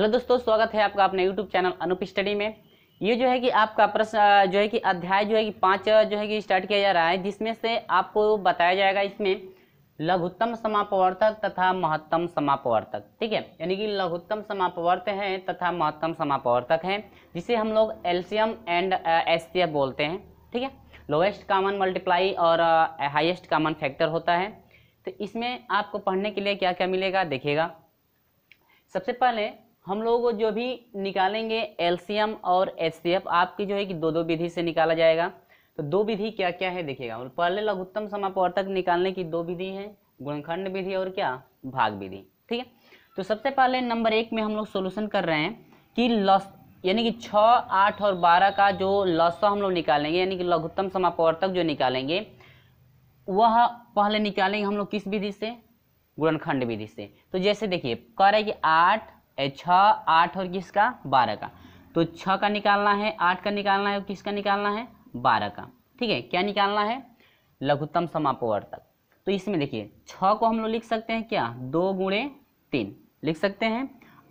hello दोस्तों स्वागत है आपका अपने यूट्यूब चैनल अनुप स्टडी में ये जो है कि आपका प्रश्न जो है कि अध्याय जो है कि पाँच जो है कि स्टार्ट किया जा रहा है जिसमें से आपको बताया जाएगा इसमें लघुत्तम समापवर्तक तथा महत्तम समापवर्तक ठीक है यानी कि लघुत्तम समापवर्त हैं तथा महत्तम समापवर्तक हैं जिसे हम लोग एल्शियम एंड एस बोलते हैं ठीक है लोएस्ट कामन मल्टीप्लाई और हाइस्ट कामन फैक्टर होता है तो इसमें आपको पढ़ने के लिए क्या क्या मिलेगा देखिएगा सबसे पहले हम लोग जो भी निकालेंगे एलसीएम और एच आपकी जो है कि दो दो विधि से निकाला जाएगा तो दो विधि क्या क्या है देखिएगा पहले लघुत्तम समापवर्तक निकालने की दो विधि है गुणखंड विधि और क्या भाग विधि ठीक है तो सबसे पहले नंबर एक में हम लोग सोल्यूशन कर रहे हैं कि लस यानी कि छः आठ और बारह का जो लस हम लोग निकालेंगे यानी कि लघुत्तम समापवर्तक जो निकालेंगे वह पहले निकालेंगे हम लोग किस विधि से गुणनखंड विधि से तो जैसे देखिए कह रहे हैं कि आठ छ आठ और किसका बारह का तो छ का निकालना है आठ का निकालना है और किसका निकालना है बारह का ठीक है क्या निकालना है लघुत्तम समापवर्तक तो इसमें देखिए छ को हम लोग लिख सकते हैं क्या दो गुणे तीन लिख सकते हैं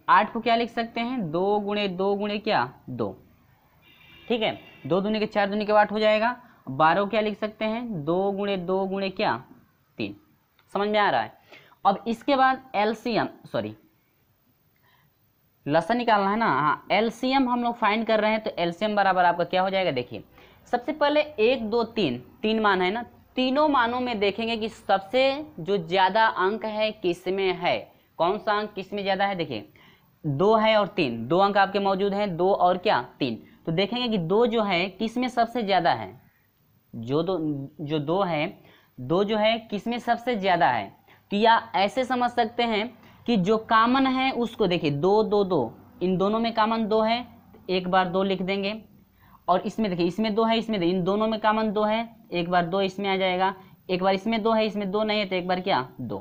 आठ को क्या लिख सकते हैं दो गुणे दो गुणे क्या दो ठीक है दो दूने के चार दूने के आठ हो जाएगा बारह क्या लिख सकते हैं दो गुणे दो गुणे क्या तीन समझ में आ रहा है अब इसके बाद एलसीएम सॉरी लसन निकालना है ना हाँ एलसीएम हम लोग फाइंड कर रहे हैं तो एल्शियम बराबर आपका क्या हो जाएगा देखिए सबसे पहले एक दो तीन तीन मान है ना तीनों मानों में देखेंगे कि सबसे जो ज़्यादा अंक है किस में है कौन सा अंक किस में ज़्यादा है देखिए दो है और तीन दो अंक आपके मौजूद हैं दो और क्या तीन तो देखेंगे कि दो जो है किस में सबसे ज़्यादा है जो दो जो दो है दो जो है किस में सबसे ज़्यादा है तो या ऐसे समझ सकते हैं कि जो कामन है उसको देखिए दो दो दो इन दोनों में कामन दो है एक बार दो लिख देंगे और इसमें देखिए इसमें दो है इसमें दो इन दोनों में कामन दो है एक बार दो इसमें आ जाएगा एक बार इसमें दो है इसमें दो नहीं है तो एक बार क्या दो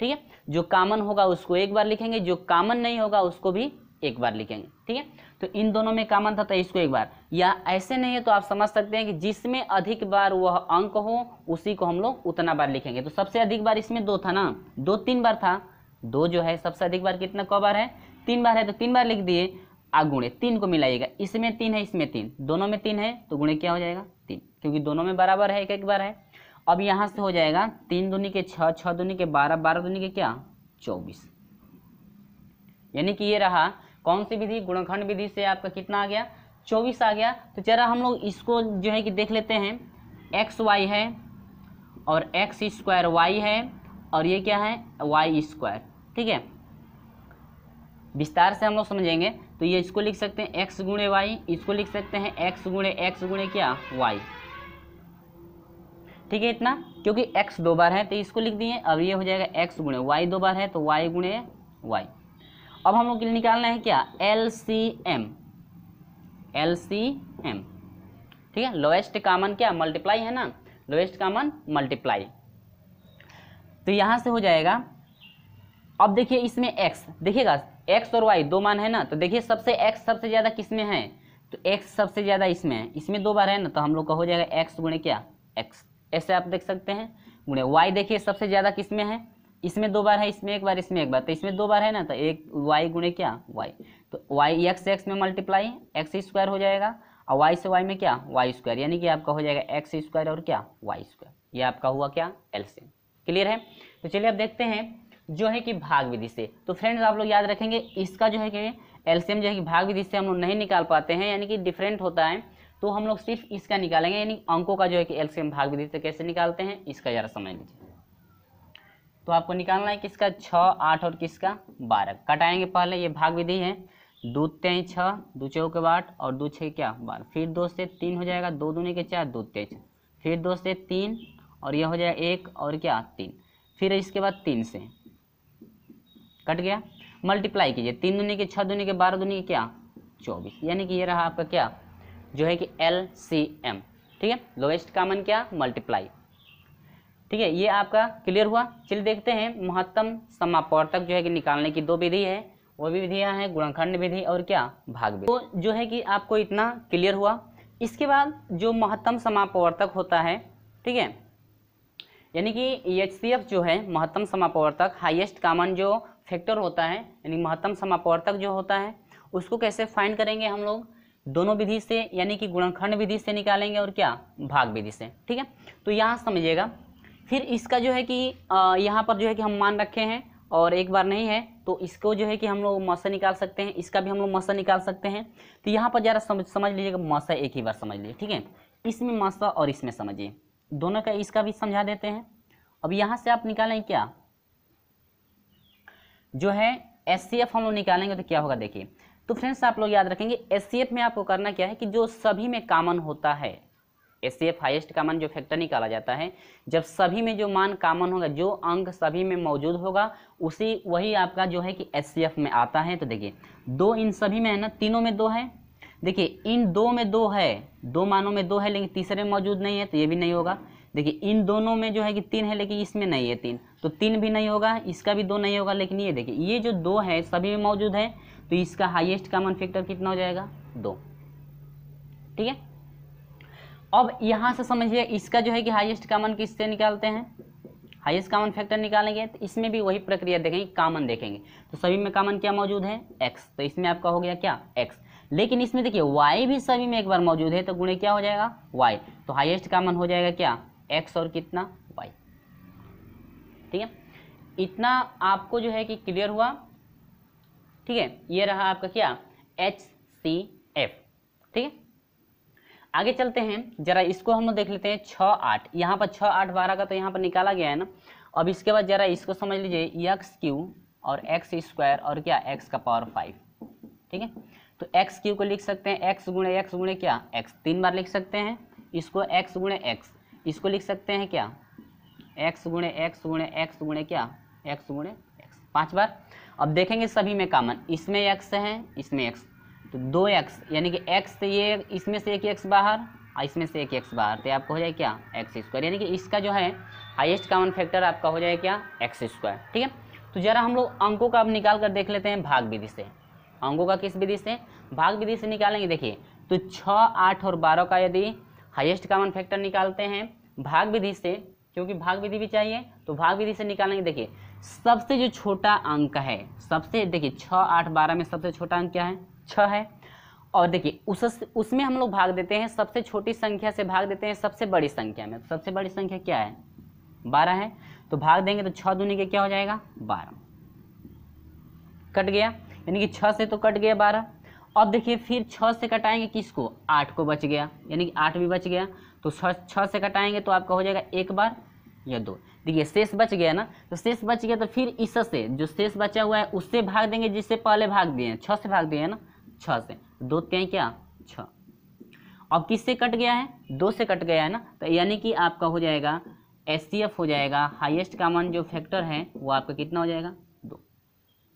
ठीक है जो कामन होगा उसको एक बार लिखेंगे जो कामन नहीं होगा उसको भी एक बार लिखेंगे ठीक है तो इन दोनों में कामन था तो इसको एक बार या ऐसे नहीं है तो आप समझ सकते हैं कि जिसमें अधिक बार वह अंक हो उसी को हम लोग उतना बार लिखेंगे तो सबसे अधिक बार इसमें दो था ना दो तीन बार था दो जो है सबसे अधिक बार कितना कौ बार है तीन बार है तो तीन बार लिख दिए आ गुणे तीन को मिलाइएगा इसमें तीन है इसमें तीन दोनों में तीन है तो गुणे क्या हो जाएगा तीन क्योंकि दोनों में बराबर है एक एक बार है अब यहाँ से हो जाएगा तीन दुनिया के छः छः दूनी के बारह बारह दुनी के क्या चौबीस यानी कि ये रहा कौन सी विधि गुणखंड विधि से आपका कितना आ गया चौबीस आ गया तो जरा हम लोग इसको जो है कि देख लेते हैं एक्स वाई है और एक्स स्क्वायर वाई है और ये क्या है वाई स्क्वायर ठीक है विस्तार से हम लोग समझेंगे तो ये इसको लिख सकते हैं एक्स गुणे वाई इसको लिख सकते हैं एक्स गुणे एक्स गुणे क्या वाई ठीक है इतना क्योंकि एक्स दो बार है तो इसको लिख दिए अब ये हो जाएगा एक्स गुणे वाई दो बार है तो वाई गुणे वाई अब हम लोग निकालना है क्या L C M L C M ठीक है लोएस्ट कामन क्या मल्टीप्लाई है ना लोएस्ट कामन मल्टीप्लाई तो यहाँ से हो जाएगा अब देखिए इसमें एक्स देखिएगा एक्स और वाई दो मान है ना तो देखिए सबसे एक्स सबसे ज़्यादा किस में है तो एक्स सबसे ज़्यादा इसमें है इसमें दो बार है ना तो हम लोग का हो जाएगा एक्स गुणे क्या एक्स ऐसे आप देख सकते हैं गुणे y देखिए सबसे ज़्यादा किस में है इसमें दो बार है इसमें एक बार इसमें एक बार तो इसमें दो बार है ना तो एक वाई गुणे क्या वाई तो वाई एक्स एक्स में मल्टीप्लाई एक्स स्क्वायर हो जाएगा और वाई से वाई में क्या वाई स्क्वायर यानी कि आपका हो जाएगा एक्स स्क्वायर और क्या वाई स्क्वायर ये आपका हुआ क्या एल क्लियर है तो चलिए अब देखते हैं जो है कि भाग विधि से तो फ्रेंड्स आप लोग याद रखेंगे इसका जो है कि एल्शियम जो है कि भाग विधि से हम लोग नहीं निकाल पाते हैं यानी कि डिफरेंट होता है तो हम लोग सिर्फ इसका निकालेंगे यानी अंकों का जो है कि एल्सियम भाग विधि से कैसे निकालते हैं इसका ज़रा समझ लीजिए तो आपको निकालना है किसका छः आठ और किसका बारह कटाएंगे पहले ये भाग विधि है दो तेई छः दो के बाट और दो छः क्या बारह फिर दो से तीन हो जाएगा दो दूने के चार दो तेज फिर दो से तीन और यह हो जाएगा एक और क्या तीन फिर इसके बाद तीन से कट गया मल्टीप्लाई कीजिए तीन दुनिया के छः दुनिया के बारह दुनिया के क्या चौबीस यानी कि ये रहा आपका क्या जो है कि एल सी एम ठीक है लोएस्ट कामन क्या मल्टीप्लाई ठीक है ये आपका क्लियर हुआ चलिए देखते हैं महत्तम समापवर्तक जो है कि निकालने की दो विधि है वो भी विधियाँ हैं गुणखंड विधि और क्या भाग विधि तो जो है कि आपको इतना क्लियर हुआ इसके बाद जो महत्तम समापवर्तक होता है ठीक है यानी कि एच जो है महत्तम समापवर्तक हाईएस्ट कामन जो फैक्टर होता है यानी महत्तम समापवर्तक जो होता है उसको कैसे फाइंड करेंगे हम लोग दोनों विधि से यानी कि गुणनखंड विधि से निकालेंगे और क्या भाग विधि से ठीक है तो यहाँ समझिएगा फिर इसका जो है कि यहाँ पर जो है कि हम मान रखे हैं और एक बार नहीं है तो इसको जो है कि हम लोग मौसा निकाल सकते हैं इसका भी हम लोग मसा निकाल सकते हैं तो यहाँ पर ज़रा समझ समझ लीजिएगा मौसा एक ही बार समझ लीजिए ठीक है इसमें मौसा और इसमें समझिए दोनों का इसका भी समझा देते हैं अब यहाँ से आप निकालें क्या जो है एस हम लोग निकालेंगे तो क्या होगा देखिए तो फ्रेंड्स आप लोग याद रखेंगे एस में आपको करना क्या है कि जो सभी में कामन होता है एस हाईएस्ट कामन जो फैक्टर निकाला जाता है जब सभी में जो मान कामन होगा जो अंक सभी में मौजूद होगा उसी वही आपका जो है कि एस में आता है तो देखिए दो इन सभी में है ना तीनों में दो है देखिए इन दो में दो है दो मानों में दो है लेकिन तीसरे में मौजूद नहीं है तो ये भी नहीं होगा देखिए इन दोनों में जो है कि तीन है लेकिन इसमें नहीं है तीन तो तीन भी नहीं होगा इसका भी दो नहीं होगा लेकिन ये देखिए ये जो दो है सभी में मौजूद है तो इसका हाईएस्ट कॉमन फैक्टर कितना हो जाएगा दो ठीक है अब यहाँ से समझिए इसका जो है कि हाईएस्ट कॉमन किससे निकालते हैं हाईएस्ट कॉमन फैक्टर निकालेंगे तो इसमें भी वही प्रक्रिया देखेंगे कॉमन देखेंगे तो सभी में कॉमन क्या मौजूद है एक्स तो इसमें आपका हो गया क्या एक्स लेकिन इसमें देखिए वाई भी सभी में एक बार मौजूद है तो गुणे क्या हो जाएगा वाई तो हाईएस्ट कॉमन हो जाएगा क्या एक्स और कितना वाई ठीक है इतना आपको जो है कि क्लियर हुआ ठीक है ये रहा आपका क्या एच सी एफ ठीक है आगे चलते हैं जरा इसको हम लोग देख लेते हैं छ आठ यहाँ पर छः आठ बारह का तो यहाँ पर निकाला गया है ना अब इसके बाद जरा इसको समझ लीजिए एक्स क्यू और एक्स स्क्वायर और क्या एक्स का पावर फाइव ठीक है तो एक्स क्यू को लिख सकते हैं एक्स गुणे एक्स गुणे क्या एक्स तीन बार लिख सकते हैं इसको एक्स गुणे एक्स इसको लिख सकते हैं क्या एक्स गुणे एक्स गुणे एक्स गुणे क्या एक्स गुणे एक्स पाँच बार अब देखेंगे सभी में कामन इसमें एक्स है इसमें एक्स तो दो एक्स यानी कि एक्स से ये इसमें से एक एक्स बाहर और इसमें से एक एक्स बाहर तो आपको हो जाए क्या एक्स स्क्वायर यानी कि इसका जो है हाइएस्ट कामन फैक्टर आपका हो जाए क्या एक्स स्क्वायर ठीक है तो जरा हम लोग अंकों का अब निकाल कर देख लेते हैं भाग विधि से अंकों का किस विधि से भाग विधि से निकालेंगे देखिए तो छः आठ और बारह का यदि हाइएस्ट कॉमन फैक्टर निकालते हैं भाग विधि से क्योंकि भाग विधि भी चाहिए तो भाग विधि से निकालेंगे देखिए सबसे जो छोटा अंक है सबसे देखिए छः आठ बारह में सबसे छोटा अंक क्या है छः है और देखिए उस उसमें हम लोग भाग देते हैं सबसे छोटी संख्या से भाग देते हैं सबसे बड़ी संख्या में सबसे बड़ी संख्या क्या है बारह है तो भाग देंगे तो छः दूनी के क्या हो जाएगा बारह कट गया यानी कि छः से तो कट गया बारह अब देखिए फिर छः से कटाएंगे किसको आठ को बच गया यानी कि आठ भी बच गया तो छः से कटाएंगे तो आपका हो जाएगा एक बार या दो देखिए शेष बच गया ना तो शेष बच गया तो फिर इससे जो शेष बचा हुआ है उससे भाग देंगे जिससे पहले भाग दिए हैं छः से भाग दिए हैं ना छः से दो तीन तो क्या छः अब किससे कट गया है दो से कट गया है ना तो यानी कि आपका हो जाएगा एस हो जाएगा हाइएस्ट कॉमन जो फैक्टर है वो आपका कितना हो जाएगा दो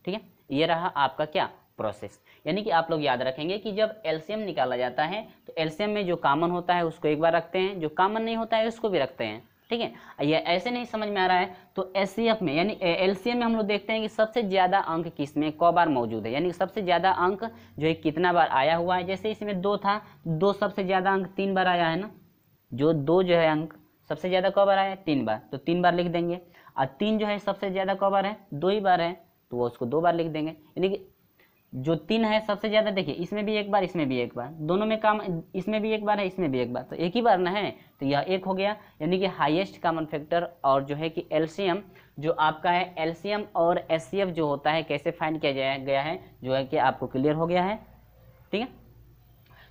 ठीक है ये रहा आपका क्या प्रोसेस यानी कि आप लोग याद रखेंगे कि जब एल्शियम निकाला जाता है तो एल्शियम में जो कॉमन होता है उसको एक बार रखते हैं जो कामन नहीं होता है उसको भी रखते हैं ठीक है यह ऐसे नहीं समझ में आ रहा है तो एस में यानी एल में हम लोग देखते हैं कि सबसे ज़्यादा अंक किस में कौ बार मौजूद है यानी सबसे ज़्यादा अंक जो है कितना बार आया हुआ है जैसे इसमें दो था दो सबसे ज़्यादा अंक तीन बार आया है ना जो दो जो है अंक सबसे ज़्यादा कौ बार आया तीन बार तो तीन बार लिख देंगे और तीन जो है सबसे ज़्यादा कौ बार है दो ही बार है तो वो उसको दो बार लिख देंगे यानी कि जो तीन है सबसे ज़्यादा देखिए इसमें भी एक बार इसमें भी एक बार दोनों में काम इसमें भी एक बार है इसमें भी एक बार तो एक ही बार ना है तो यह एक हो गया यानी कि हाईएस्ट कॉमन फैक्टर और जो है कि एलसीएम जो आपका है एलसीएम और एससीएफ जो होता है कैसे फाइंड किया जाया गया है जो है कि आपको क्लियर हो गया है ठीक है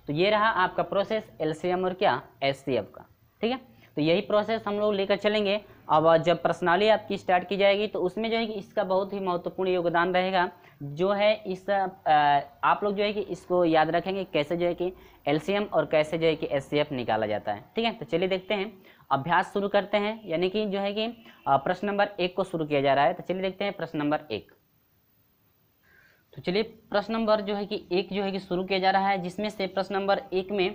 तो ये रहा आपका प्रोसेस एलसीएम और क्या एससीएफ का ठीक है तो यही प्रोसेस हम लोग लेकर चलेंगे अब जब प्रश्नाली आपकी स्टार्ट की जाएगी तो उसमें जो है कि इसका बहुत ही महत्वपूर्ण योगदान रहेगा जो है इस आप लोग जो है कि इसको याद रखेंगे कैसे जो है कि एल और कैसे जो है कि एस निकाला जाता है ठीक है तो चलिए देखते हैं अभ्यास शुरू करते हैं यानी कि जो है कि प्रश्न नंबर एक को शुरू किया जा रहा है तो चलिए देखते हैं प्रश्न नंबर एक तो चलिए प्रश्न नंबर जो है कि एक जो है कि शुरू किया जा रहा है जिसमें से प्रश्न नंबर एक में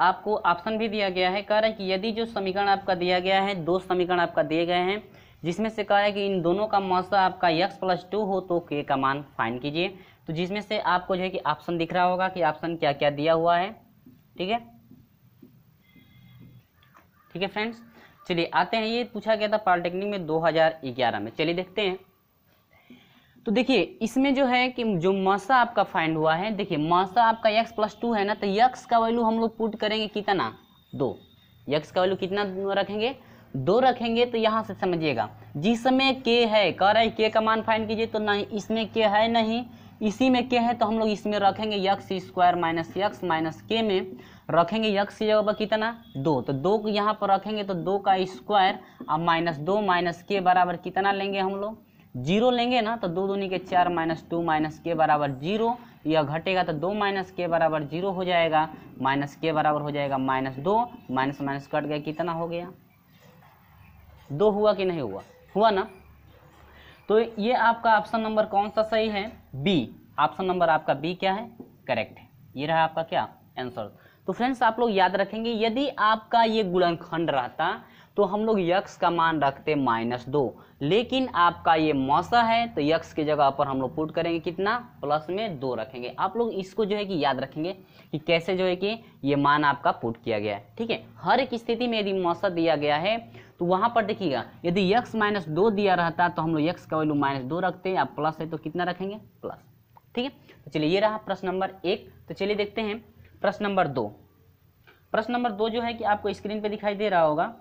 आपको ऑप्शन भी दिया गया है कह रहा है कि यदि जो समीकरण आपका दिया गया है दो समीकरण आपका दिए गए हैं जिसमें से कह रहा है कि इन दोनों का मौसा आपका यक्स प्लस टू हो तो के का मान फाइन कीजिए तो जिसमें से आपको जो है कि ऑप्शन दिख रहा होगा कि ऑप्शन क्या क्या दिया हुआ है ठीक है ठीक है फ्रेंड्स चलिए आते हैं ये पूछा गया था पॉलिटेक्निक में दो में चलिए देखते हैं तो देखिए इसमें जो है कि जो मासा आपका फाइंड हुआ है देखिए मासा आपका यक्स प्लस टू है ना तो यक्स का वैल्यू हम लोग पुट करेंगे कितना दो यक्स का वैल्यू कितना रखेंगे दो रखेंगे तो यहाँ से समझिएगा जिसमें के है कह रहे के का मान फाइंड कीजिए तो नहीं इसमें के है नहीं इसी में के है तो हम लोग इसमें रखेंगे X square minus X minus के में रखेंगे यक्स की जगह पर कितना दो तो दो यहाँ पर रखेंगे तो दो का स्क्वायर और माइनस दो माइनस के बराबर कितना लेंगे हम लोग जीरो लेंगे ना तो दो दूनी के चार माइनस टू माइनस के बराबर जीरो यह घटेगा तो दो माइनस के बराबर जीरो हो जाएगा माइनस के बराबर हो जाएगा माइनस दो माइनस माइनस कट गया कितना हो गया दो हुआ कि नहीं हुआ हुआ ना तो ये आपका ऑप्शन नंबर कौन सा सही है बी ऑप्शन नंबर आपका बी क्या है करेक्ट है ये रहा आपका क्या आंसर तो फ्रेंड्स आप लोग याद रखेंगे यदि आपका ये गुणनखंड रहता तो हम लोग यक्स का मान रखते माइनस दो लेकिन आपका ये मौसा है तो यक्स के जगह पर हम लोग पुट करेंगे कितना प्लस में दो रखेंगे आप लोग इसको जो है कि याद रखेंगे कि कैसे जो है कि ये मान आपका पुट किया गया है ठीक है हर एक स्थिति में यदि मौसा दिया गया है तो वहाँ पर देखिएगा यदि यक्स माइनस दो दिया रहता तो हम लोग यक्स का वैल्यू माइनस दो रखते हैं आप प्लस है तो कितना रखेंगे प्लस ठीक है तो चलिए ये रहा प्रश्न नंबर एक तो चलिए देखते हैं प्रश्न नंबर दो प्रश्न नंबर दो जो है कि आपको स्क्रीन पे दिखाई दे रहा होगा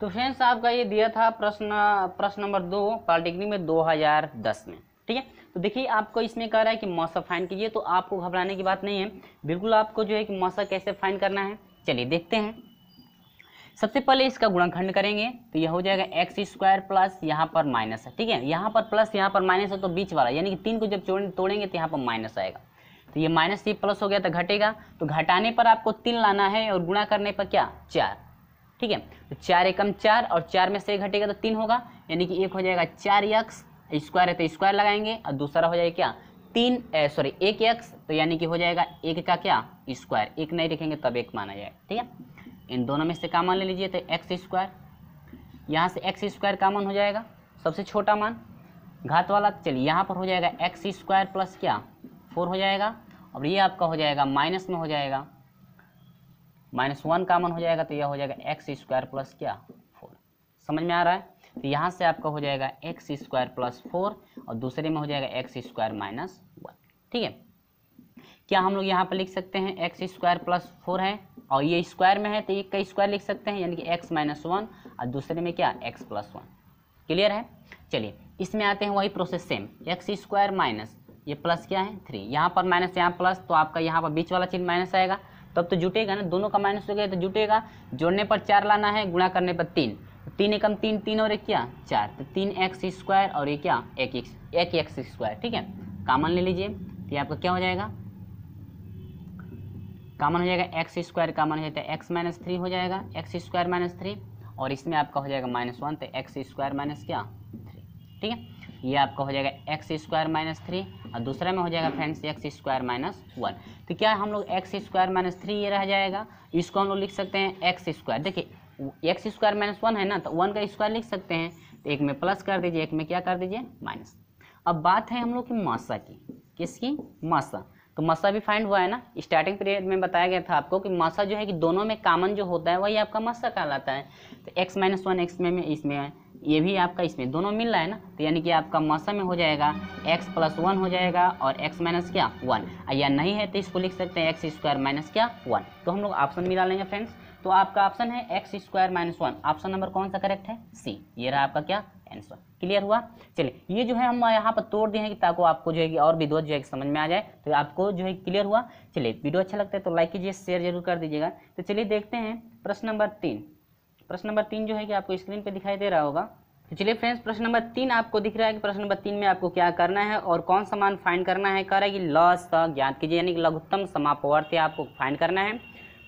तो फ्रेंड्स आपका ये दिया था प्रश्न प्रश्न नंबर दो पॉलिटेक्निक में 2010 में ठीक है तो देखिए आपको इसमें कह रहा है कि मौसा फाइन कीजिए तो आपको घबराने की बात नहीं है बिल्कुल आपको जो है कि मौसा कैसे फाइन करना है चलिए देखते हैं सबसे पहले इसका गुणाखंड करेंगे तो यह हो जाएगा एक्स स्क्वायर प्लस यहाँ पर माइनस है ठीक है यहाँ पर प्लस यहाँ पर माइनस है तो बीच वाला यानी कि तीन को जब तोड़ेंगे तो यहाँ पर माइनस आएगा तो ये माइनस ये प्लस हो गया तो घटेगा तो घटाने पर आपको तीन लाना है और गुणा करने पर क्या चार ठीक है तो चार एकम चार और चार में से एक घटेगा तो तीन होगा यानी कि एक हो जाएगा चार यक्स स्क्वायर है तो स्क्वायर लगाएंगे और दूसरा हो जाएगा क्या तीन सॉरी एक यक्स तो यानी कि हो जाएगा एक का क्या स्क्वायर एक नहीं लिखेंगे तब एक माना जाएगा ठीक है इन दोनों में से कामन ले लीजिए तो एक्स स्क्वायर यहाँ से एक्स स्क्वायर कामन हो जाएगा सबसे छोटा मान घात वाला चलिए यहाँ पर हो जाएगा एक्स स्क्वायर प्लस क्या फोर हो जाएगा और ये आपका हो जाएगा माइनस में हो जाएगा माइनस वन कामन हो जाएगा तो यह हो जाएगा एक्स स्क्वायर प्लस क्या फोर समझ में आ रहा है तो यहाँ से आपका हो जाएगा एक्स स्क्वायर प्लस फोर और दूसरे में हो जाएगा एक्स स्क्वायर माइनस वन ठीक है क्या हम लोग यहाँ पर लिख सकते हैं एक्स स्क्वायर प्लस फोर है और ये स्क्वायर में है तो एक का स्क्वायर लिख सकते हैं यानी कि एक्स माइनस वन और दूसरे में क्या एक्स प्लस वन क्लियर है चलिए इसमें आते हैं वही process same X square minus ये प्लस क्या है थ्री यहाँ पर माइनस यहाँ प्लस तो आपका यहाँ पर बीच वाला चीज माइनस आएगा तब तो जुटेगा ना दोनों का माइनस हो गया तो जुटेगा जोड़ने पर चार लाना है गुणा करने पर तीन तो तीन एकम तीन तीन और एक क्या चार तो तीन एक्स स्क्वायर और ये क्या एक एक्स एक एक्स स्क्वायर ठीक है कामन ले लीजिए तो ये आपका क्या हो जाएगा कामन हो जाएगा एक्स स्क्वायर कामन हो जाता है एक्स माइनस थ्री हो जाएगा एक्स स्क्वायर माइनस थ्री और इसमें आपका हो जाएगा माइनस वन तो एक्स स्क्वायर माइनस क्या थ्री ठीक है ये आपका हो जाएगा एक्स स्क्वायर माइनस थ्री और दूसरा में हो जाएगा friends X square minus one तो क्या हम लोग एक्स स्क्वायर माइनस थ्री ये रह जाएगा इसको हम लोग लिख सकते हैं एक्स स्क्वायर देखिए एक्स स्क्वायर माइनस वन है ना तो वन का स्क्वायर लिख सकते हैं तो एक में प्लस कर दीजिए एक में क्या कर दीजिए माइनस अब बात है हम लोग की मासा की किसकी मासा तो मसा भी फाइंड हुआ है ना स्टार्टिंग पीरियड में बताया गया था आपको कि मासा जो है कि दोनों में कामन जो होता है वही आपका मसा कहलाता है तो एक्स माइनस वन एक्स में इसमें ये भी आपका इसमें दोनों मिल रहा है ना तो यानी कि आपका मौसम में हो जाएगा x प्लस वन हो जाएगा और x माइनस क्या वन या नहीं है तो इसको लिख सकते हैं एक्स स्क्वायर माइनस क्या वन तो हम लोग ऑप्शन मिला लेंगे फ्रेंड्स तो आपका ऑप्शन है X square minus one option number कौन सा करेक्ट है सी ये रहा आपका क्या आंसर क्लियर हुआ चलिए ये जो है हम यहाँ पर तोड़ दिए हैं कि ताको आपको जो है कि और विद्वत जो है समझ में आ जाए तो आपको जो है क्लियर हुआ चलिए वीडियो अच्छा लगता है तो लाइक कीजिए शेयर जरूर कर दीजिएगा तो चलिए देखते हैं प्रश्न नंबर तीन प्रश्न नंबर तीन जो है कि आपको स्क्रीन पे दिखाई दे रहा होगा तो चलिए फ्रेंड्स प्रश्न नंबर तीन आपको दिख रहा है कि प्रश्न नंबर तीन में आपको क्या करना है और कौन सा मान फाइंड करना है कह रहा है कि लॉस ज्ञात कीजिए यानी कि लघुत्तम समापवर्त आपको फाइंड करना है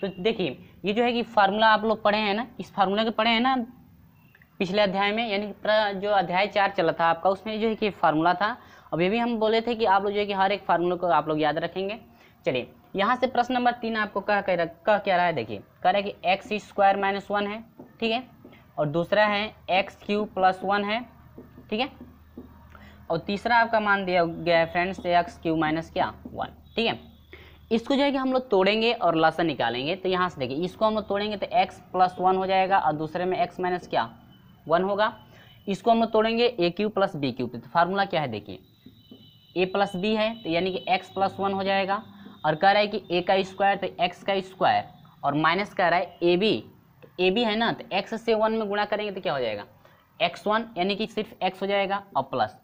तो देखिए ये जो है कि फार्मूला आप लोग पढ़े हैं ना इस फार्मूला के पढ़े हैं ना पिछले अध्याय में यानी कि जो अध्याय चार चला था आपका उसमें जो है कि फार्मूला था अभी भी हम बोले थे कि आप लोग जो है कि हर एक फार्मूला को आप लोग याद रखेंगे चलिए यहाँ से प्रश्न नंबर तीन आपको कह कह कह क्या रहा है देखिए कह रहा है कि एक्स स्क्वायर माइनस वन है ठीक है और दूसरा है एक्स क्यू प्लस वन है ठीक है और तीसरा आपका मान दिया गया है फ्रेंड्स एक्स क्यू माइनस क्या वन ठीक है इसको जो है कि हम लोग तोड़ेंगे और लसन निकालेंगे तो यहाँ से देखिए इसको हम लोग तोड़ेंगे तो एक्स प्लस वन हो जाएगा और दूसरे में एक्स माइनस क्या वन होगा इसको हम लोग तोड़ेंगे A cube plus B cube तो फार्मूला क्या है देखिए ए प्लस बी है तो यानी कि एक्स प्लस वन हो जाएगा और कह रहा है कि ए का स्क्वायर तो एक्स का स्क्वायर और माइनस कह रहा है ए बी तो ए बी है ना तो एक्स से वन में गुणा करेंगे तो क्या हो जाएगा एक्स वन यानी कि सिर्फ एक्स हो जाएगा और प्लस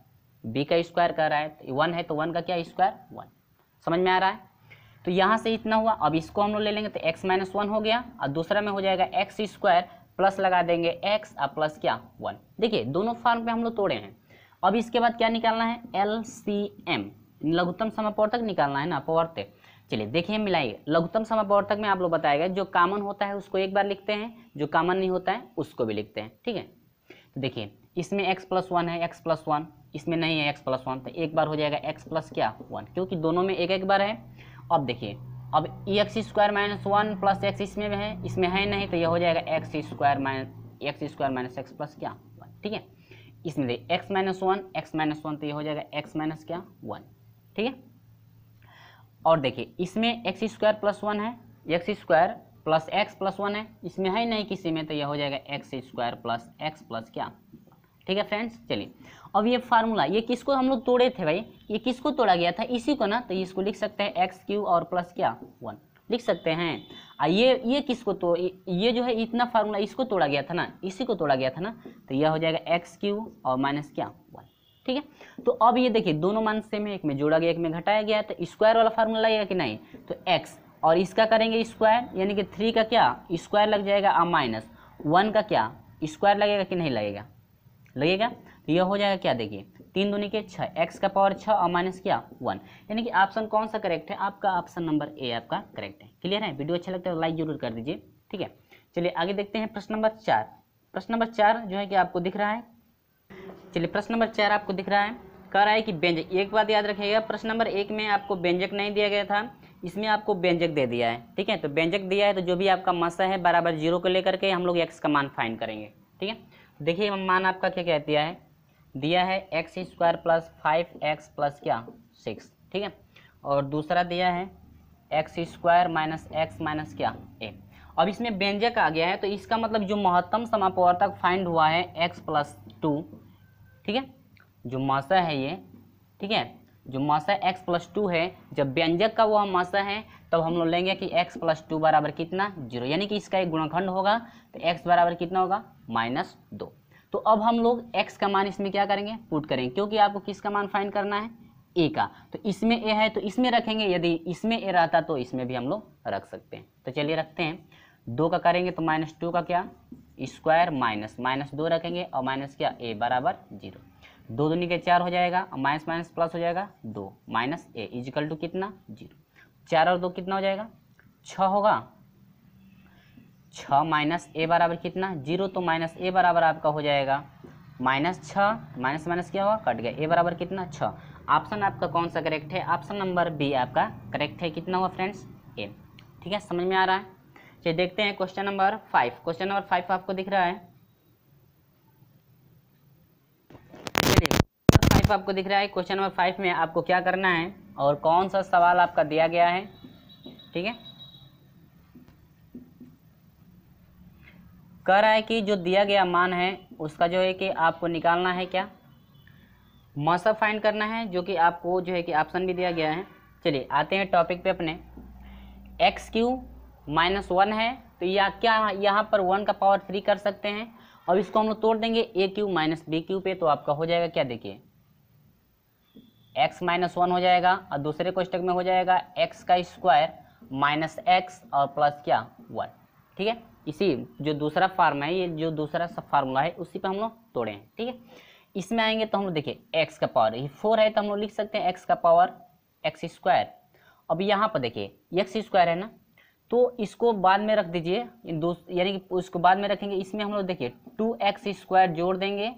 बी का स्क्वायर कह रहा है तो वन है तो वन का क्या स्क्वायर वन समझ में आ रहा है तो यहाँ से इतना हुआ अब इसको हम लोग ले लेंगे तो एक्स माइनस वन हो गया और दूसरा में हो जाएगा एक्स स्क्वायर प्लस लगा देंगे एक्स और प्लस क्या वन देखिए दोनों फॉर्म पे हम लोग तोड़े हैं अब इसके बाद क्या निकालना है एल सी एम लघुत्तम समापवर्तक निकालना है ना अपवर्त्य चलिए देखिए मिलाइए लघुतम समापवर्तक में आप लोग बताएगा जो कामन होता है उसको एक बार लिखते हैं जो कामन नहीं होता है उसको भी लिखते हैं ठीक है तो देखिए इसमें x प्लस वन है x प्लस वन इसमें नहीं है x प्लस वन तो एक बार हो जाएगा x प्लस क्या वन क्योंकि दोनों में एक एक बार है अब देखिए अब ई X square minus one plus X इसमें है इसमें है नहीं तो यह हो जाएगा X square minus X square minus X plus क्या वन ठीक है इसमें देखिए X minus one X minus one तो यह हो जाएगा एक्स माइनस क्या वन ठीक है और देखिए इसमें एक्स स्क्वायर प्लस वन है X square plus X plus one है इसमें है नहीं किसी में तो यह हो जाएगा X square plus X plus क्या ठीक है फ्रेंड्स चलिए अब ये फार्मूला ये किसको हम लोग तोड़े थे भाई ये किसको तोड़ा गया था इसी को ना तो इसको लिख सकते हैं एक्स क्यू और प्लस क्या वन लिख सकते हैं आ ये ये किसको तो ये जो है इतना फार्मूला इसको तोड़ा गया था ना इसी को तोड़ा गया था ना तो यह हो जाएगा एक्स क्यू और माइनस क्या ठीक है तो अब ये देखिए दोनों मान सेम है एक में जोड़ा गया एक में घटाया गया तो स्क्वायर वाला फार्मूला लगेगा कि नहीं तो एक्स और इसका करेंगे स्क्वायर यानी कि थ्री का क्या स्क्वायर लग जाएगा और माइनस वन का क्या स्क्वायर लगेगा कि नहीं लगेगा लगेगा तो यह हो जाएगा क्या देखिए तीन दूनी के छः एक्स का पावर छः और माइनस क्या वन यानी कि ऑप्शन कौन सा करेक्ट है आपका ऑप्शन नंबर ए आपका करेक्ट है क्लियर है वीडियो अच्छा लगता है लाइक तो जरूर कर दीजिए ठीक है चलिए आगे देखते हैं प्रश्न नंबर चार प्रश्न नंबर चार जो है कि आपको दिख रहा है चलिए प्रश्न नंबर चार आपको दिख रहा है कह रहा है कि व्यंजक एक बात याद रखिएगा प्रश्न नंबर एक में आपको व्यंजक नहीं दिया गया था इसमें आपको व्यंजक दे दिया है ठीक है तो व्यंजक दिया है तो जो भी आपका मसा है बराबर जीरो को लेकर के हम लोग एक्स का मान फाइन करेंगे ठीक है देखिए मान आपका क्या क्या दिया है दिया है X square plus five X plus क्या सिक्स ठीक है और दूसरा दिया है X square minus X minus क्या ए अब इसमें व्यंजक आ गया है तो इसका मतलब जो महत्तम समापवर्तक फाइंड हुआ है एक्स प्लस टू ठीक है जो मासा है ये ठीक है जो मासा x प्लस टू है जब व्यंजक का वह मासा है तब हम लोग लेंगे कि x प्लस टू बराबर कितना जीरो यानी कि इसका एक गुणाखंड होगा तो x बराबर कितना होगा माइनस दो तो अब हम लोग x का मान इसमें क्या करेंगे पुट करेंगे क्योंकि आपको किसका मान फाइंड करना है ए का तो इसमें ए है तो इसमें रखेंगे यदि इसमें ए रहता तो इसमें भी हम लोग रख सकते हैं तो चलिए रखते हैं दो का करेंगे तो माइनस टू का क्या स्क्वायर माइनस माइनस दो रखेंगे और माइनस क्या ए बराबर जीरो दो दूनी के चार हो जाएगा और माइनस माइनस प्लस हो जाएगा दो माइनस ए इजिकल टू कितना जीरो चार और दो कितना हो जाएगा छ होगा छ माइनस ए बराबर कितना जीरो तो माइनस ए बराबर आपका हो जाएगा माइनस छ माइनस माइनस क्या होगा कट गया ए बराबर कितना छ ऑप्शन आपका कौन सा करेक्ट है ऑप्शन नंबर बी आपका करेक्ट है कितना हुआ फ्रेंड्स ए ठीक है समझ में आ रहा है चलिए देखते हैं question number five question number five आपको दिख रहा है आपको दिख रहा है क्वेश्चन नंबर फाइव में आपको क्या करना है और कौन सा सवाल आपका दिया गया है ठीक है कह रहा है कि जो दिया गया मान है उसका जो है कि आपको निकालना है क्या मौसम फाइंड करना है जो कि आपको जो है कि ऑप्शन भी दिया गया है चलिए आते हैं टॉपिक पे अपने एक्स क्यू माइनस वन है तो या क्या यहाँ पर वन का पावर थ्री कर सकते हैं अब इसको हम लोग तोड़ देंगे A cube minus B cube पे तो आपका हो जाएगा क्या देखिए एक्स माइनस वन हो जाएगा और दूसरे क्वेश्चन में हो जाएगा एक्स का स्क्वायर माइनस एक्स और प्लस क्या वन ठीक है इसी जो दूसरा फार्म है ये जो दूसरा सब फार्मूला है उसी पर हम लोग तोड़े हैं ठीक है इसमें आएंगे तो हम लोग देखिए एक्स का पावर ये फोर है तो हम लोग लिख सकते हैं एक्स का पावर एक्स स्क्वायर अब यहाँ पर देखिए एक्स स्क्वायर है ना तो इसको बाद में रख दीजिए दो यानी कि उसको बाद में रखेंगे इसमें हम लोग देखिए टू एक्स स्क्वायर जोड़ देंगे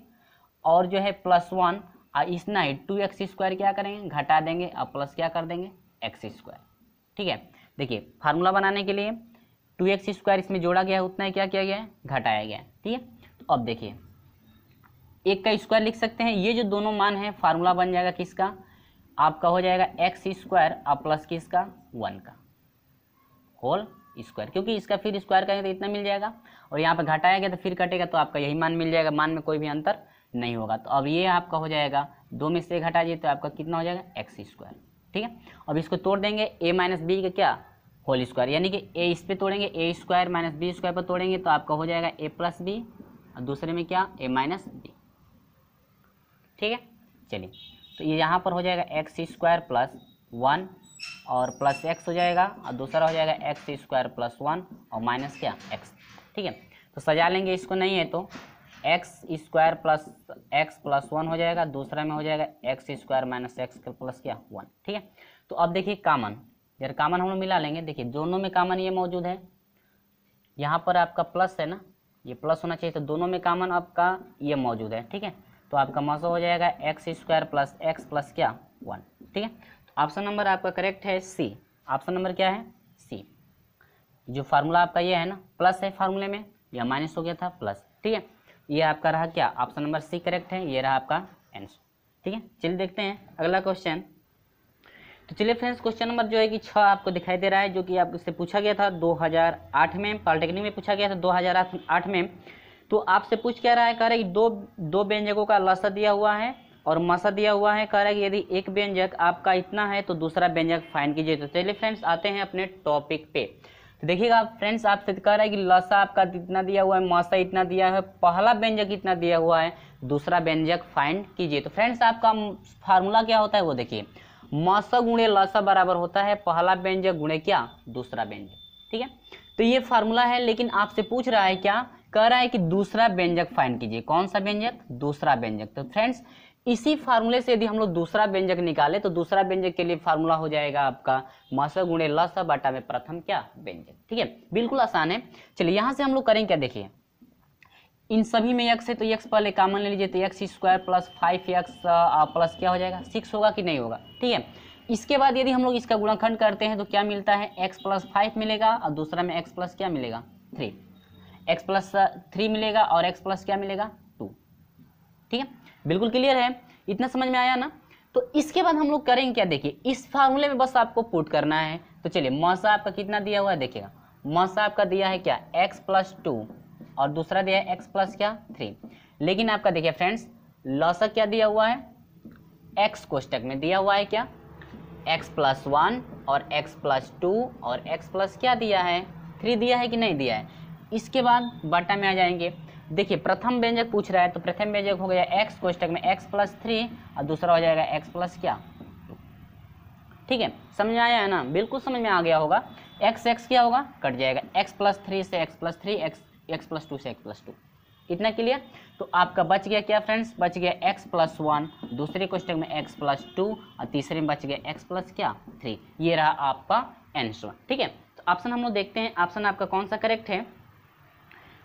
और जो है प्लस वन और इतना ही टू एक्स स्क्वायर क्या करेंगे घटा देंगे और प्लस क्या कर देंगे एक्स स्क्वायर ठीक है देखिए फार्मूला बनाने के लिए टू एक्स स्क्वायर इसमें जोड़ा गया है उतना ही क्या किया गया है घटाया गया है ठीक है तो अब देखिए एक का स्क्वायर लिख सकते हैं ये जो दोनों मान है फार्मूला बन जाएगा किसका आपका हो जाएगा एक्स स्क्वायर और प्लस किसका वन का होल स्क्वायर क्योंकि इसका फिर स्क्वायर करेंगे तो इतना मिल जाएगा और यहाँ पर गया तो फिर कटेगा तो आपका यही मान मिल जाएगा मान में कोई भी अंतर नहीं होगा तो अब ये आपका हो जाएगा दो में से घटा दिए तो आपका कितना हो जाएगा एक्स स्क्वायर ठीक है अब इसको तोड़ देंगे ए माइनस बी का क्या होल स्क्वायर यानी कि ए इस पर तोड़ेंगे A square minus B square पर तोड़ेंगे तो आपका हो जाएगा ए प्लस बी और दूसरे में क्या ए माइनस बी ठीक है चलिए तो ये यहाँ पर हो जाएगा एक्स स्क्वायर प्लस वन और प्लस एक्स हो जाएगा और दूसरा हो जाएगा एक्स स्क्वायर प्लस वन और माइनस क्या एक्स ठीक है तो सजा लेंगे इसको नहीं है तो X square plus X plus one हो जाएगा दूसरा में हो जाएगा X square minus X plus क्या वन ठीक है तो अब देखिए कामन यार कामन हम लोग मिला लेंगे देखिए दोनों में कामन ये मौजूद है यहाँ पर आपका प्लस है ना ये प्लस होना चाहिए तो दोनों में कामन आपका ये मौजूद है ठीक है तो आपका मसो हो जाएगा X square plus X plus क्या वन ठीक है ऑप्शन नंबर आपका करेक्ट है सी ऑप्शन नंबर क्या है सी जो फार्मूला आपका ये है ना प्लस है फार्मूले में या माइनस हो गया था प्लस ठीक है ये आपका रहा क्या ऑप्शन नंबर सी करेक्ट है ये रहा आपका एंसर ठीक है चलिए देखते हैं अगला क्वेश्चन तो चलिए फ्रेंड्स क्वेश्चन नंबर जो है कि छः आपको दिखाई दे रहा है जो कि आपसे पूछा गया था 2008 में पॉलिटेक्निक में पूछा गया था 2008 में तो आपसे पूछ क्या रहा है कह रहा है कि दो दो व्यंजकों का लसा दिया हुआ है और मसा दिया हुआ है कह रहा है कि यदि एक व्यंजक आपका इतना है तो दूसरा व्यंजक फाइन कीजिए तो चलिए फ्रेंड्स आते हैं अपने टॉपिक पे तो देखिएगा आप फ्रेंड्स आपसे कह रहा है कि लसा आपका इतना दिया हुआ है मसा इतना दिया है पहला व्यंजक इतना दिया हुआ है दूसरा व्यंजक फाइन कीजिए तो फ्रेंड्स आपका फार्मूला क्या होता है वो देखिए मसा गुणे लसा बराबर होता है पहला व्यंजक गुणे क्या दूसरा व्यंजक ठीक है तो ये फार्मूला है लेकिन आपसे पूछ रहा है क्या कह रहा है कि दूसरा व्यंजक फाइन कीजिए कौन सा व्यंजक दूसरा व्यंजक तो फ्रेंड्स इसी फार्मूले से यदि हम लोग दूसरा व्यंजक निकाले तो दूसरा व्यंजक के लिए फार्मूला हो जाएगा आपका मास गुणे लस बाटा में प्रथम क्या व्यंजक ठीक है बिल्कुल आसान है चलिए यहां से हम लोग करें क्या देखिए इन सभी में यक्स है तो यक्स पहले कामन ले लीजिए तो X square plus five X plus क्या हो जाएगा सिक्स होगा कि नहीं होगा ठीक है इसके बाद यदि हम लोग इसका गुणाखंड करते हैं तो क्या मिलता है एक्स प्लस फाइव मिलेगा और दूसरा में एक्स प्लस क्या मिलेगा थ्री एक्स प्लस थ्री मिलेगा और एक्स प्लस क्या मिलेगा टू ठीक है बिल्कुल क्लियर है इतना समझ में आया ना तो इसके बाद हम लोग करेंगे क्या देखिए इस फार्मूले में बस आपको पुट करना है तो चलिए मौसा आपका कितना दिया हुआ है देखिएगा मौसा आपका दिया है क्या एक्स प्लस टू और दूसरा दिया है एक्स प्लस क्या थ्री लेकिन आपका देखिए फ्रेंड्स लौसा क्या दिया हुआ है एक्स कोष्टक में दिया हुआ है क्या एक्स प्लस वन और एक्स प्लस टू और एक्स प्लस क्या दिया है थ्री दिया है कि नहीं दिया है इसके बाद बाटा में आ जाएंगे देखिए प्रथम व्यंजक पूछ रहा है तो प्रथम व्यंजक हो गया एक्स कोष्टक में एक्स प्लस थ्री और दूसरा हो जाएगा एक्स प्लस क्या ठीक है समझ आया है ना बिल्कुल समझ में आ गया होगा एक्स एक्स क्या होगा कट जाएगा एक्स प्लस थ्री से X plus three X X plus two से एक्स प्लस टू इतना क्लियर तो आपका बच गया क्या फ्रेंड्स बच गया x प्लस वन दूसरे क्वेश्चन में x प्लस टू और तीसरे में बच गया x प्लस क्या थ्री ये रहा आपका आंसर ठीक है तो ऑप्शन हम लोग देखते हैं ऑप्शन आपका कौन सा करेक्ट है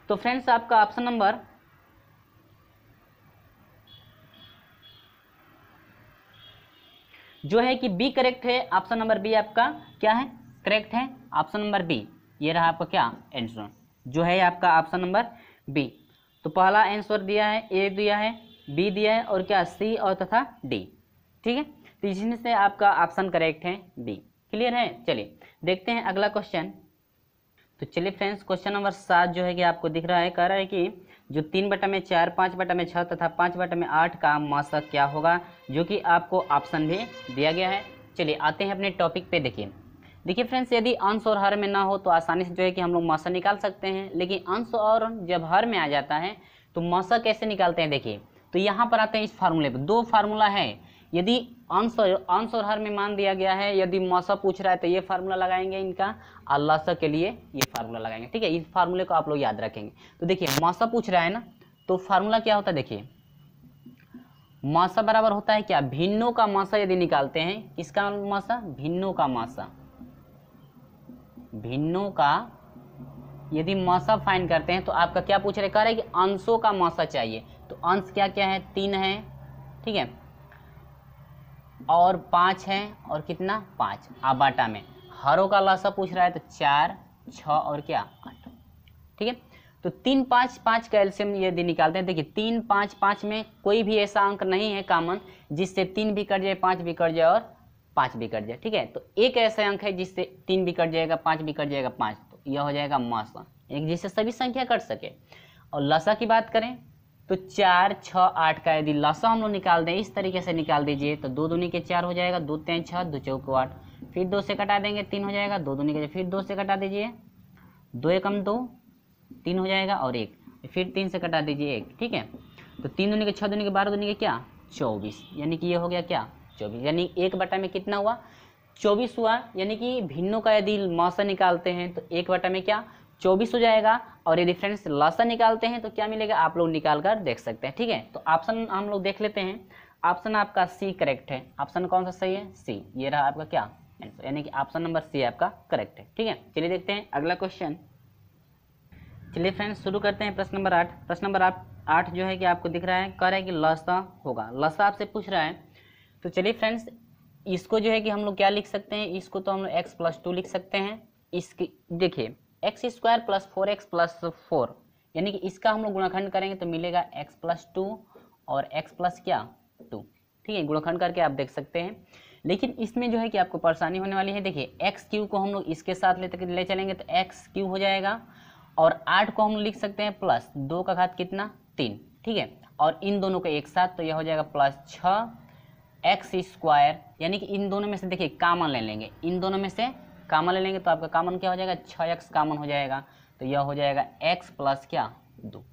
तो फ्रेंड्स आपका ऑप्शन नंबर जो है कि बी करेक्ट है ऑप्शन नंबर बी आपका क्या है करेक्ट है ऑप्शन नंबर बी ये रहा आपका क्या आंसर जो है आपका ऑप्शन नंबर बी तो पहला आंसर दिया है ए दिया है बी दिया है और क्या सी और तथा डी ठीक है तो इसमें से आपका ऑप्शन करेक्ट है बी क्लियर है चलिए देखते हैं अगला क्वेश्चन तो चलिए फ्रेंड्स क्वेश्चन नंबर सात जो है कि आपको दिख रहा है कह रहा है कि जो तीन बटा में चार पाँच बटा में छः तथा पाँच बटा में आठ का मासक क्या होगा जो कि आपको ऑप्शन भी दिया गया है चलिए आते हैं अपने टॉपिक पे देखिए देखिए फ्रेंड्स यदि अंश और हर में ना हो तो आसानी से जो है कि हम लोग मासा निकाल सकते हैं लेकिन अंश और जब हर में आ जाता है तो मासा कैसे निकालते हैं देखिए तो यहाँ पर आते हैं इस फार्मूले पर दो फार्मूला है यदि अंश और अंश और हर में मान दिया गया है यदि मौसा पूछ रहा है तो ये फार्मूला लगाएंगे इनका अल्लाह के लिए ये फार्मूला लगाएंगे ठीक है इस फार्मूले को आप लोग याद रखेंगे तो देखिए मौसा पूछ रहा है ना तो फार्मूला क्या होता है देखिए मासा बराबर होता है क्या भिन्नों का मासा यदि निकालते हैं किसका मासा भिन्नों का मासा भिन्नों का यदि मौसा फाइन करते हैं तो आपका क्या पूछ रहे कह रहे कि अंशों का मासा चाहिए तो अंश क्या क्या है तीन है ठीक है और पाँच है और कितना पाँच आबाटा में हरों का लासा पूछ रहा है तो चार छ और क्या आठ ठीक है तो तीन पाँच पाँच का एल्शियम यदि निकालते हैं देखिए तीन पाँच पाँच में कोई भी ऐसा अंक नहीं है कामन जिससे तीन भी कट जाए पाँच भी कट जाए और पाँच भी कट जाए ठीक है तो एक ऐसा अंक है जिससे तीन भी कट जाएगा पाँच भी कट जाएगा पाँच तो यह हो जाएगा मासा एक जिससे सभी संख्या कट सके और लसा की बात करें तो चार छः आठ का यदि लसा हम लोग निकाल दें इस तरीके से निकाल दीजिए तो दो दूनी के चार हो जाएगा दो तीन छः दो चौक आठ फिर दो से कटा देंगे तीन हो जाएगा दो दूनी के फिर दो से कटा दीजिए दो एकम दो तीन हो जाएगा और एक फिर तीन से कटा दीजिए एक ठीक है तो तीन दूनी के छः दूनी के बारह दूनी के क्या चौबीस यानी कि ये हो गया क्या चौबीस यानी एक बटा में कितना हुआ चौबीस हुआ यानी कि भिन्नों का यदि मौसा निकालते हैं तो एक बटा में क्या चौबीस हो जाएगा और यदि फ्रेंड्स लसन निकालते हैं तो क्या मिलेगा आप लोग निकाल कर देख सकते हैं ठीक है तो ऑप्शन हम लोग देख लेते हैं ऑप्शन आपका सी करेक्ट है ऑप्शन कौन सा सही है सी ये रहा आपका क्या आंसर यानी कि ऑप्शन नंबर सी आपका करेक्ट है ठीक है चलिए देखते हैं अगला क्वेश्चन चलिए फ्रेंड्स शुरू करते हैं प्रश्न नंबर आठ प्रश्न नंबर आप आठ जो है कि आपको दिख रहा है कह रहा है कि लसा होगा लसा आपसे पूछ रहा है तो चलिए फ्रेंड्स इसको जो है कि हम लोग क्या लिख सकते हैं इसको तो हम लोग एक्स प्लस टू लिख सकते हैं इसकी देखिए X square plus four X plus four यानी कि इसका हम लोग गुणाखंड करेंगे तो मिलेगा एक्स प्लस टू और एक्स प्लस क्या टू ठीक है गुणाखंड करके आप देख सकते हैं लेकिन इसमें जो है कि आपको परेशानी होने वाली है देखिए एक्स क्यू को हम लोग इसके साथ लेते ले चलेंगे तो एक्स क्यू हो जाएगा और आठ को हम लिख सकते हैं प्लस दो का घात कितना तीन ठीक है और इन दोनों का एक साथ तो यह हो जाएगा प्लस छः एक्स स्क्वायर यानी कि इन दोनों में से देखिए कामन ले लेंगे इन दोनों में से कामन ले लेंगे तो आपका कामन क्या हो जाएगा छ एक्स कामन हो जाएगा तो यह हो जाएगा एक्स प्लस क्या दो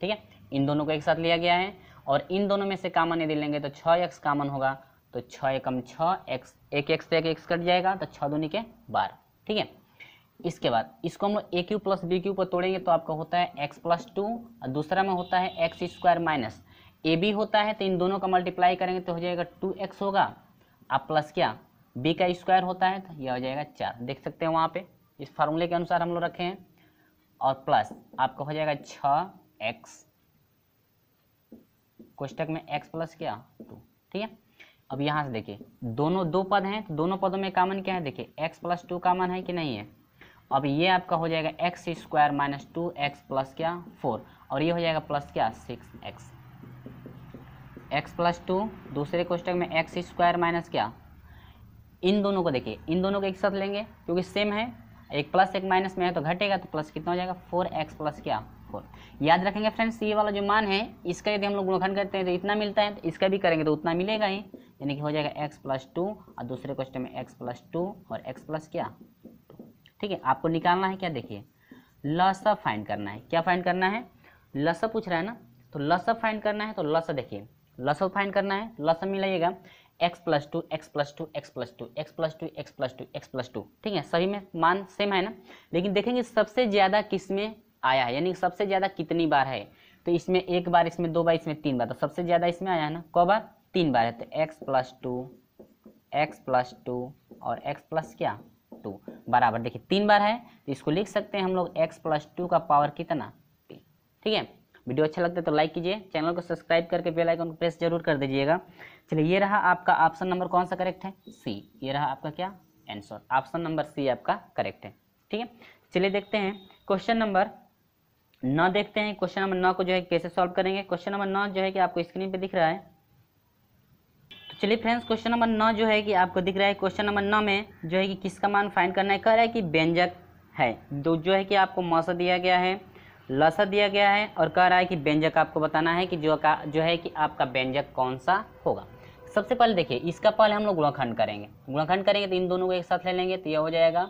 ठीक है इन दोनों को एक साथ लिया गया है और इन दोनों में से कामन यदि लेंगे तो छ एक्स कामन होगा तो छ एकम छ एक्स एक एक्स से एक एक्स कट जाएगा तो छः दोनों के बारह ठीक है इसके बाद इसको हम लोग A cube plus B cube पर तोड़ेंगे तो आपका होता है एक्स प्लस टू और दूसरा में होता है X square minus A B होता है तो इन दोनों का मल्टीप्लाई करेंगे तो हो जाएगा टू एक्स होगा आप प्लस क्या बी का स्क्वायर होता है तो यह हो जाएगा चार देख सकते हैं वहाँ पे इस फार्मूले के अनुसार हम लोग रखे हैं और प्लस आपका हो जाएगा छ एक्स कोष्टक में एक्स प्लस क्या टू ठीक है अब यहाँ से देखिए दोनों दो पद हैं तो दोनों पदों में कामन क्या है देखिए एक्स प्लस टू कामन है कि नहीं है अब ये आपका हो जाएगा X square minus two X plus क्या फोर और ये हो जाएगा प्लस क्या six X X plus two दूसरे कोष्टक में एक्स स्क्वायर माइनस क्या इन दोनों को देखिए इन दोनों को एक साथ लेंगे क्योंकि सेम है एक प्लस एक माइनस में है तो घटेगा तो प्लस कितना हो जाएगा फोर एक्स प्लस क्या फोर याद रखेंगे फ्रेंड्स ये वाला जो मान है इसका यदि हम लोग गुणखंड करते हैं तो इतना मिलता है तो इसका भी करेंगे तो उतना मिलेगा ही यानी कि हो जाएगा एक्स प्लस टू और दूसरे क्वेश्चन में एक्स प्लस टू और एक्स प्लस क्या ठीक है आपको निकालना है क्या देखिए लसअप फाइंड करना है क्या फाइंड करना है लसअप पूछ रहा है ना तो लसअप फाइंड करना है तो लसा देखिए लसअप फाइंड करना है लसअप मिलाइएगा X plus two X plus two X plus two X plus two X plus two X plus two ठीक है सभी में मान सेम है ना लेकिन देखेंगे सबसे ज़्यादा किस में आया है यानी सबसे ज़्यादा कितनी बार है तो इसमें एक बार इसमें दो बार इसमें तीन बार तो सबसे ज़्यादा इसमें आया है ना कौ बार तीन बार है तो X plus two X plus two और एक्स प्लस क्या टू बराबर देखिए तीन बार है तो इसको लिख सकते हैं हम लोग एक्स प्लस टू का पावर कितना ठीक है वीडियो अच्छा लगता है तो लाइक कीजिए चैनल को सब्सक्राइब करके बेल आइकन को प्रेस जरूर कर दीजिएगा चलिए ये रहा आपका ऑप्शन नंबर कौन सा करेक्ट है सी ये रहा आपका क्या आंसर ऑप्शन नंबर सी आपका करेक्ट है ठीक है चलिए देखते हैं क्वेश्चन नंबर नौ देखते हैं क्वेश्चन नंबर नौ को जो है कैसे सॉल्व करेंगे क्वेश्चन नंबर नौ जो है कि आपको स्क्रीन पे दिख रहा है तो चलिए फ्रेंड्स क्वेश्चन नंबर नौ जो है कि आपको दिख रहा है क्वेश्चन नंबर नौ में जो है कि किसका मान फाइंड करना है कह रहा है कि व्यंजक है दो जो है कि आपको मौसा दिया गया है लसा दिया गया है और कह रहा है कि व्यंजक आपको बताना है कि जो का जो है कि आपका व्यंजक कौन सा होगा सबसे पहले देखिए इसका पहले हम लोग गुणाखंड करेंगे गुणाखंड करेंगे तो इन दोनों को एक साथ ले लेंगे तो यह हो जाएगा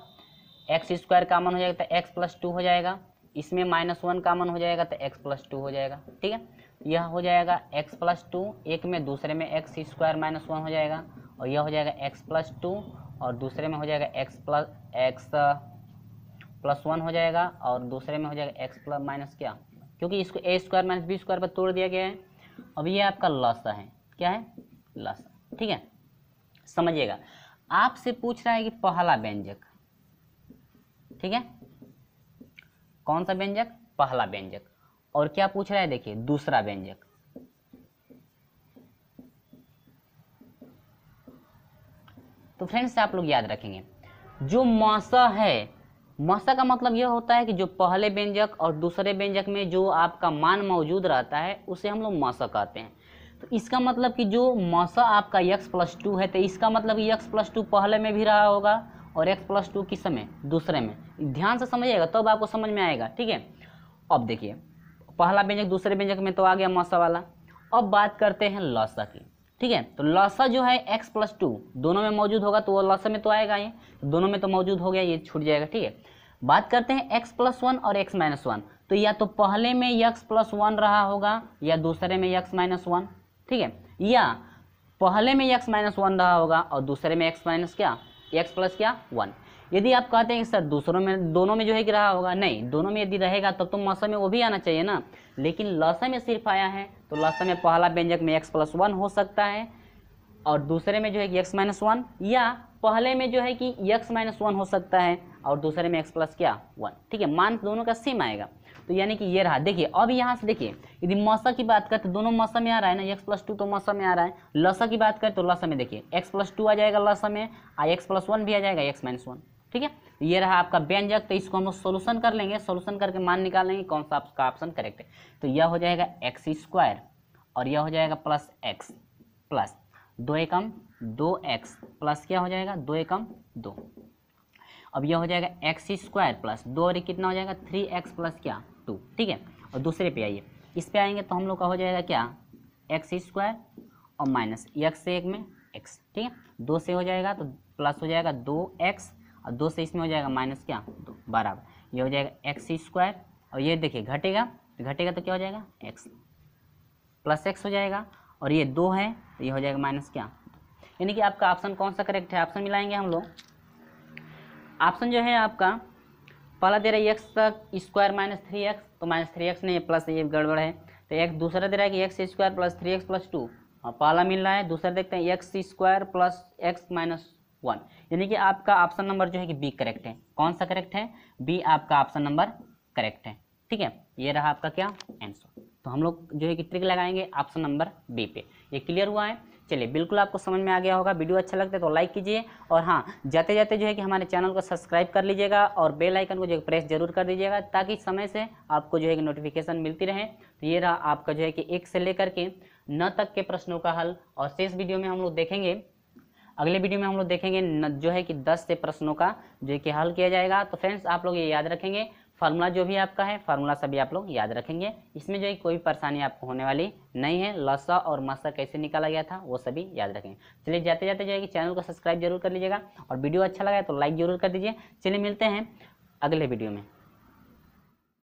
एक्स स्क्वायर कामन हो जाएगा तो एक्स प्लस टू हो जाएगा इसमें माइनस वन कामन हो जाएगा तो एक्स प्लस टू हो जाएगा ठीक है यह हो जाएगा एक्स प्लस टू एक में दूसरे में एक्स स्क्वायर माइनस वन हो जाएगा और यह हो जाएगा एक्स प्लस टू और दूसरे में हो जाएगा X plus X plus one हो जाएगा और दूसरे में हो जाएगा एक्स प्लस माइनस क्या क्योंकि इसको A square minus B square पर तोड़ दिया गया है अब ये आपका लस है क्या है ठीक है समझिएगा आपसे पूछ रहा है कि पहला व्यंजक ठीक है कौन सा व्यंजक पहला व्यंजक और क्या पूछ रहा है देखिए दूसरा व्यंजक तो फ्रेंड्स आप लोग याद रखेंगे जो मौसा है मौसा का मतलब यह होता है कि जो पहले व्यंजक और दूसरे व्यंजक में जो आपका मान मौजूद रहता है उसे हम लोग मौसा कहते हैं तो इसका मतलब कि जो मौसा आपका यक्स प्लस टू है तो इसका मतलब कि यक्स प्लस टू पहले में भी रहा होगा और एक्स प्लस टू किस समय दूसरे में ध्यान से समझिएगा तब तो आपको समझ में आएगा ठीक है अब देखिए पहला व्यंजक दूसरे व्यंजक में तो आ गया मौसा वाला अब बात करते हैं लसा की ठीक है तो लसा जो है एक्स प्लस टू दोनों में मौजूद होगा तो वो लसा में तो आएगा ये तो दोनों में तो मौजूद हो गया ये छूट जाएगा ठीक है बात करते हैं एक्स प्लस वन और एक्स माइनस वन तो या तो पहले में यक्स प्लस वन रहा होगा या दूसरे में यक्स माइनस वन ठीक है या पहले में एक्स माइनस वन रहा होगा और दूसरे में एक्स माइनस क्या एक्स प्लस क्या वन यदि आप कहते हैं कि सर दूसरों में दोनों में जो है कि रहा होगा नहीं दोनों में यदि रहेगा तब तो मौसम में वो भी आना चाहिए ना लेकिन लसम में सिर्फ आया है तो लसम में पहला व्यंजक में एक्स प्लस वन हो सकता है और दूसरे में जो है कि एक्स माइनस वन या पहले में जो है कि एक्स माइनस वन हो सकता है और दूसरे में एक्स प्लस क्या वन ठीक है मान तो दोनों का सेम आएगा तो यानी कि ये रहा देखिए अब यहाँ से देखिए यदि मौसा की बात करें तो दोनों मौसम में आ रहा है ना एक्स प्लस टू तो मौसम में आ रहा है लसा की बात करें तो लसा में देखिए एक्स प्लस टू आ जाएगा लसा में आ एक्स प्लस वन भी आ जाएगा एक्स माइनस वन ठीक है ये रहा आपका व्यंजक तो इसको हम लोग सोल्यूशन कर लेंगे सोल्यूशन करके मान निकाल लेंगे कौन सा आपका ऑप्शन करेक्ट है तो यह हो जाएगा एक्स स्क्वायर और यह हो जाएगा प्लस एक्स प्लस दो एकम दो एक्स प्लस क्या हो जाएगा दो एकम दो अब यह हो जाएगा एक्स स्क्वायर प्लस दो और कितना हो जाएगा थ्री एक्स प्लस क्या टू ठीक है और दूसरे पे आइए इस पे आएंगे तो हम लोग का हो जाएगा क्या एक्स स्क्वायर और माइनस एक से एक में एक्स ठीक है दो से हो जाएगा तो प्लस हो जाएगा दो एक्स और दो से इसमें हो जाएगा माइनस क्या दो बराबर यह हो जाएगा एक्स स्क्वायर और ये देखिए घटेगा तो घटेगा तो क्या हो जाएगा एक्स प्लस एक्स हो जाएगा और ये दो है तो ये हो जाएगा माइनस क्या यानी कि आपका ऑप्शन कौन सा करेक्ट है ऑप्शन मिलाएंगे हम लोग ऑप्शन जो है आपका पहला दे रहा है एक्स तक स्क्वायर माइनस थ्री एक्स तो माइनस थ्री एक्स नहीं प्लस ये गड़बड़ है तो एक दूसरा दे रहा है कि X square plus three X plus two और पहला मिल रहा है दूसरा देखते हैं X square plus X minus one यानी कि आपका ऑप्शन नंबर जो है कि बी करेक्ट है कौन सा करेक्ट है बी आपका ऑप्शन नंबर करेक्ट है ठीक है ये रहा आपका क्या आंसर तो हम लोग जो है कि ट्रिक लगाएंगे ऑप्शन नंबर बी पे ये क्लियर हुआ है चलिए बिल्कुल आपको समझ में आ गया होगा वीडियो अच्छा लगता है तो लाइक कीजिए और हाँ जाते जाते जो है कि हमारे चैनल को सब्सक्राइब कर लीजिएगा और बेल आइकन को जो है प्रेस जरूर कर दीजिएगा ताकि समय से आपको जो है कि नोटिफिकेशन मिलती रहे तो ये रहा आपका जो है कि एक से लेकर के न तक के प्रश्नों का हल और शेष वीडियो में हम लोग देखेंगे अगले वीडियो में हम लोग देखेंगे जो है कि दस से प्रश्नों का जो है कि हल किया जाएगा तो फ्रेंड्स आप लोग ये याद रखेंगे फार्मूला जो भी आपका है फार्मूला सभी आप लोग याद रखेंगे इसमें जो है कोई परेशानी आपको होने वाली नहीं है लसा और मसा कैसे निकाला गया था वो सभी याद रखेंगे चलिए जाते जाते जो है कि चैनल को सब्सक्राइब जरूर कर लीजिएगा और वीडियो अच्छा लगा तो लाइक जरूर कर दीजिए चलिए मिलते हैं अगले वीडियो में